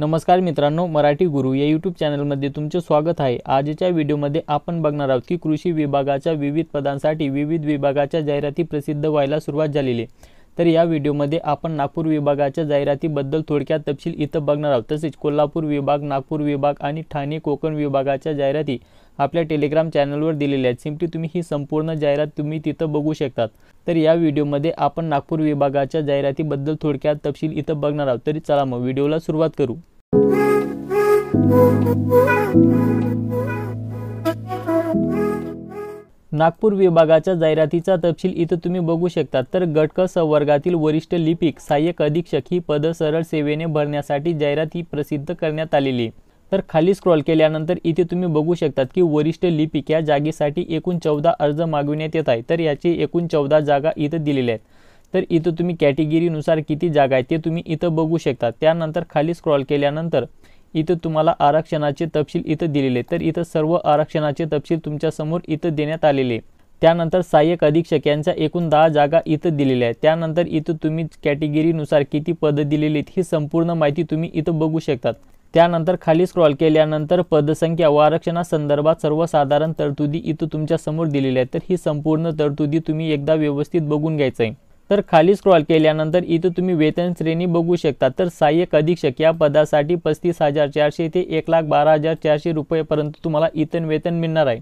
नमस्कार मित्रांनो मराठी गुरु या यूट्यूब चॅनलमध्ये तुमचे स्वागत आहे आजच्या व्हिडिओमध्ये आपण बघणार आहोत की कृषी विभागाच्या विविध पदांसाठी विविध विभागाच्या जाहिराती प्रसिद्ध व्हायला सुरुवात झालेली आहे तर या व्हिडिओमध्ये आपण नागपूर विभागाच्या जाहिरातीबद्दल थोडक्यात तपशील इथं बघणार आहोत तसेच कोल्हापूर विभाग नागपूर विभाग आणि ठाणे कोकण विभागाच्या जाहिराती आपल्या टेलिग्राम चॅनलवर दिलेल्या आहेत सिम्पली तुम्ही ही संपूर्ण जाहिरात तुम्ही तिथं बघू शकतात तर या व्हिडिओमध्ये आपण नागपूर विभागाच्या जाहिरातीबद्दल थोडक्यात तपशील इथं बघणार आहोत तरी चला मग व्हिडिओला सुरुवात करू नागपूर विभागाच्या जाहिरातीचा तपशील इथं तुम्ही बघू शकता तर गटक संवर्गातील वरिष्ठ लिपिक सहाय्यक अधीक्षक ही पद सरळ सेवेने भरण्यासाठी जाहिरात ही प्रसिद्ध करण्यात आलेली आहे तर खाली स्क्रॉल केल्यानंतर इथे तुम्ही बघू शकतात की वरिष्ठ लिपिक या जागेसाठी एकूण चौदा अर्ज मागविण्यात येत आहे तर याची एकूण चौदा जागा इथं दिलेल्या आहेत तर इथं तुम्ही कॅटेगिरीनुसार किती जागा आहे ते तुम्ही इथं बघू शकता त्यानंतर खाली स्क्रॉल केल्यानंतर इथं तुम्हाला आरक्षणाचे तपशील इथं दिलेले तर इथं सर्व आरक्षणाचे तपशील तुमच्यासमोर इथं देण्यात आलेले त्यानंतर सहाय्यक अधीक्षक यांच्या एकूण दहा जागा इथं दिलेल्या आहेत त्यानंतर इथं तुम्ही कॅटेगिरीनुसार किती पदं दिलेली आहेत ही संपूर्ण माहिती तुम्ही इथं बघू शकतात त्यानंतर खाली स्क्रॉल केल्यानंतर पदसंख्या व आरक्षणासंदर्भात सर्वसाधारण तरतुदी इथं तुमच्या समोर दिलेल्या आहेत तर ही संपूर्ण तरतुदी तुम्ही एकदा व्यवस्थित बघून घ्यायचं आहे तर खाली स्क्रॉल केल्यानंतर इथं तुम्ही वेतन श्रेणी बघू शकता तर सहाय्यक अधीक्षक या पदासाठी पस्तीस हजार चारशे ते एक लाख बारा हजार चारशे रुपयेपर्यंत तुम्हाला इतर वेतन मिळणार आहे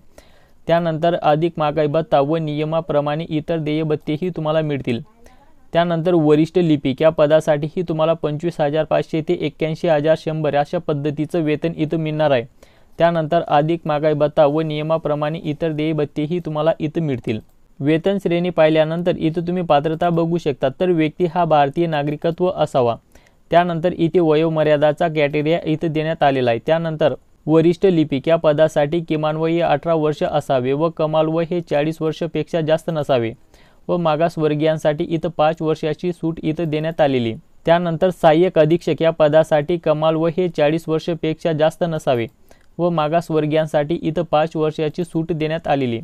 त्यानंतर अधिक मागाई भत्ता व नियमाप्रमाणे इतर देयभत्तेही तुम्हाला मिळतील त्यानंतर वरिष्ठ लिपिक या पदासाठीही तुम्हाला पंचवीस हजार पाचशे ते एक्क्याऐंशी हजार शंभर अशा पद्धतीचं वेतन इथं मिळणार आहे त्यानंतर अधिक मागाई भत्ता व नियमाप्रमाणे इतर देय भत्तेही तुम्हाला इथं मिळतील वेतन श्रेणी पाहिल्यानंतर इथं तुम्ही पात्रता बघू शकता तर व्यक्ती हा भारतीय नागरिकत्व असावा त्यानंतर इथे वयोमर्यादाचा कॅटेरिया इथं देण्यात आलेला आहे त्यानंतर वरिष्ठ लिपिक या पदासाठी किमान वय अठरा वर्ष असावे व कमाल वय हे चाळीस वर्षपेक्षा जास्त नसावे व मागासवर्गीयांसाठी इथं पाच वर्षाची सूट इथं देण्यात आलेली त्यानंतर सहाय्यक अधीक्षक या पदासाठी कमाल व हे चाळीस वर्षपेक्षा जास्त नसावे व मागासवर्गीयांसाठी इथं पाच वर्षाची सूट देण्यात आलेली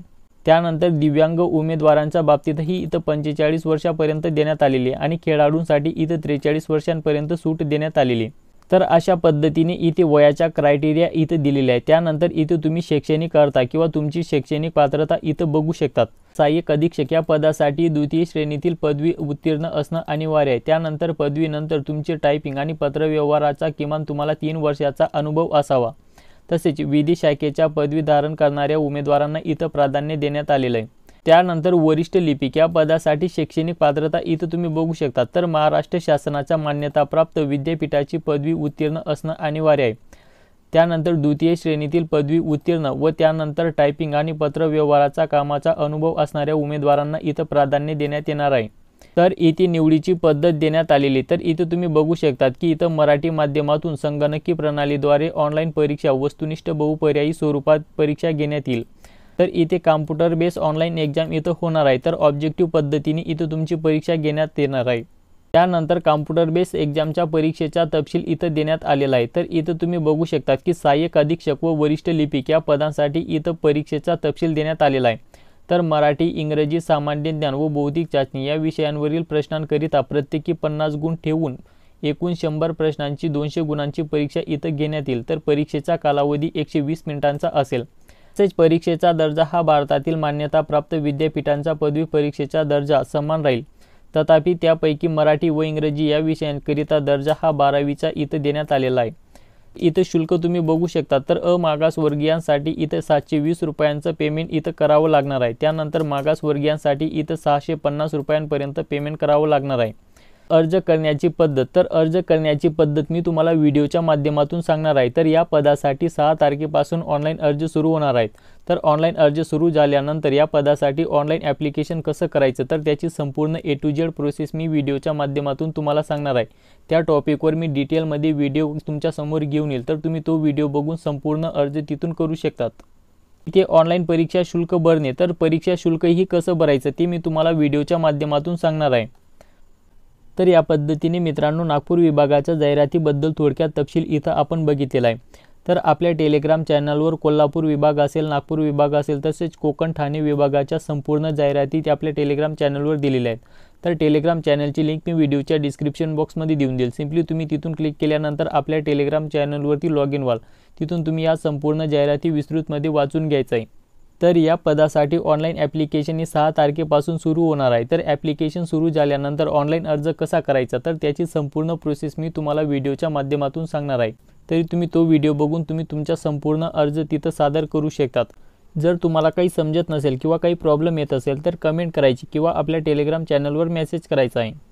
त्यानंतर दिव्यांग उमेदवारांच्या बाबतीतही इथं पंचेचाळीस वर्षापर्यंत देण्यात आलेली आणि खेळाडूंसाठी इथं त्रेचाळीस वर्षांपर्यंत सूट देण्यात आलेली तर अशा पद्धतीने इथे वयाच्या क्रायटेरिया इथं दिलेल्या आहे त्यानंतर इथे तुम्ही शैक्षणिक करता किंवा तुमची शैक्षणिक पात्रता इथं बघू शकतात सहाय्यक अधीक्षक या पदासाठी द्वितीय श्रेणीतील पदवी उत्तीर्ण असणं अनिवार्य आहे त्यानंतर पदवीनंतर तुमचे टायपिंग आणि पत्रव्यवहाराचा किमान तुम्हाला तीन वर्षाचा अनुभव असावा तसेच विधी शाखेच्या पदवी धारण करणाऱ्या उमेदवारांना इथं प्राधान्य देण्यात आलेलं आहे त्यानंतर वरिष्ठ लिपिक या पदासाठी शैक्षणिक पात्रता इथं तुम्ही बघू शकता तर महाराष्ट्र शासनाच्या मान्यताप्राप्त विद्यापीठाची पदवी उत्तीर्ण असणं अनिवार्य आहे त्यानंतर द्वितीय श्रेणीतील पदवी उत्तीर्ण व त्यानंतर टायपिंग आणि पत्रव्यवहाराचा कामाचा अनुभव असणाऱ्या उमेदवारांना इथं प्राधान्य देण्यात येणार आहे तर इथे निवडीची पद्धत देण्यात आलेली तर इथं तुम्ही बघू शकतात की इथं मराठी माध्यमातून संगणकी प्रणालीद्वारे ऑनलाईन परीक्षा वस्तुनिष्ठ बहुपर्यायी स्वरूपात परीक्षा घेण्यात येईल तर इथे कॉम्प्युटर बेस ऑनलाईन एक्झाम इथं होणार आहे तर ऑब्जेक्टिव्ह पद्धतीने इथं तुमची परीक्षा घेण्यात येणार आहे त्यानंतर कॉम्प्युटर बेस एक्झामच्या परीक्षेचा तपशील इथं देण्यात आलेला आहे तर इथं तुम्ही बघू शकता की सहाय्यक अधीक्षक व वरिष्ठ लिपिक या पदांसाठी इथं परीक्षेचा तपशील देण्यात आलेला आहे तर मराठी इंग्रजी सामान्य ज्ञान व बौद्धिक चाचणी या विषयांवरील प्रश्नांकरिता प्रत्येकी पन्नास गुण ठेवून एकूण शंभर प्रश्नांची दोनशे गुणांची परीक्षा इथं घेण्यात येईल तर परीक्षेचा कालावधी एकशे वीस मिनिटांचा असेल तसेच परीक्षेचा दर्जा हा भारतातील मान्यताप्राप्त विद्यापीठांचा पदवी परीक्षेचा दर्जा समान राहील तथापि त्यापैकी मराठी व इंग्रजी या विषयांकरिता दर्जा हा बारावीचा इथं देण्यात आलेला आहे इथं शुल्क तुम्ही बघू शकता तर अ मागासवर्गीयांसाठी इथं सातशे वीस रुपयांचं पेमेंट इथं करावं लागणार आहे त्यानंतर मागासवर्गीयांसाठी इथं सहाशे पन्नास रुपयांपर्यंत पेमेंट करावं लागणार आहे अर्ज करण्याची पद्धत तर अर्ज करण्याची पद्धत मी तुम्हाला व्हिडिओच्या माध्यमातून सांगणार आहे तर या पदासाठी सहा तारखेपासून ऑनलाईन अर्ज सुरू होणार आहेत तर ऑनलाईन अर्ज सुरू झाल्यानंतर या पदासाठी ऑनलाईन ॲप्लिकेशन कसं करायचं तर त्याची संपूर्ण ए टू जेड प्रोसेस मी व्हिडिओच्या माध्यमातून तुम्हाला सांगणार आहे त्या टॉपिकवर मी डिटेलमध्ये व्हिडिओ तुमच्यासमोर घेऊन येईल तर तुम्ही तो व्हिडिओ बघून संपूर्ण अर्ज तिथून करू शकतात इथे ऑनलाईन परीक्षा शुल्क भरणे तर परीक्षा शुल्क ही कसं भरायचं ते मी तुम्हाला व्हिडिओच्या माध्यमातून सांगणार आहे तर या पद्धतीने मित्रांनो नागपूर विभागाच्या जाहिरातीबद्दल थोडक्यात तपशील इथं आपण बघितलेला आहे तर आपल्या टेलिग्राम चॅनलवर कोल्हापूर विभाग असेल नागपूर विभाग असेल तसेच कोकण ठाणे विभागाच्या संपूर्ण जाहिराती ते आपल्या टेलिग्राम चॅनलवर दिलेल्या आहेत तर टेलिग्राम चॅनलची लिंक मी व्हिडिओच्या डिस्क्रिप्शन बॉक्समध्ये देऊन देईल सिम्पली तुम्ही तिथून क्लिक केल्यानंतर आपल्या टेलिग्राम चॅनलवरती लॉग इन व्हाल तिथून तुम्ही या संपूर्ण जाहिराती विस्तृतमध्ये वाचून घ्यायचं आहे तर या पदासाठी ऑनलाईन ॲप्लिकेशन ही सहा तारखेपासून सुरू होणार आहे तर ॲप्लिकेशन सुरू झाल्यानंतर ऑनलाईन अर्ज कसा करायचा तर त्याची संपूर्ण प्रोसेस मी तुम्हाला व्हिडिओच्या माध्यमातून सांगणार आहे तरी तुम्ही तो व्हिडिओ बघून तुम्ही तुमचा संपूर्ण अर्ज तिथं सादर करू शकतात जर तुम्हाला काही समजत नसेल किंवा काही प्रॉब्लेम येत असेल तर कमेंट करायची किंवा आपल्या टेलिग्राम चॅनलवर मेसेज करायचा आहे